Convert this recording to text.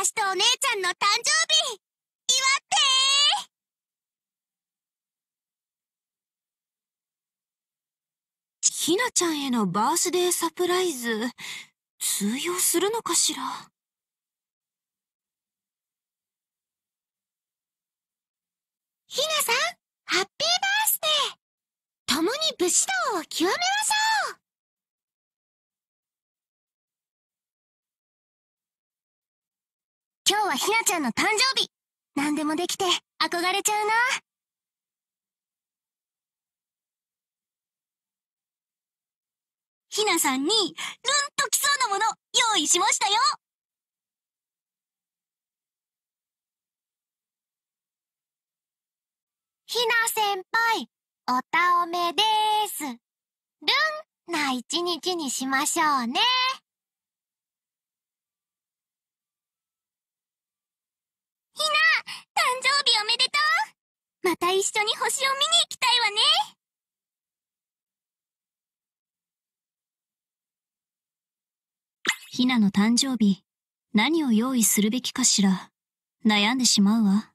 私とお姉ちゃんの誕生日祝ってひなちゃんへのバースデーサプライズ、通用するのかしらひなさん、ハッピーバースデー共に武士道を極めましょう今日はひなちゃんの誕生日何でもできて憧れちゃうな。ひなさんに、ルンときそうなもの、用意しましたよひな先輩、おたおめです。ルンな一日にしましょうね。緒に星を見に行きたいわねひなの誕生日、何を用意するべきかしら、悩んでしまうわ。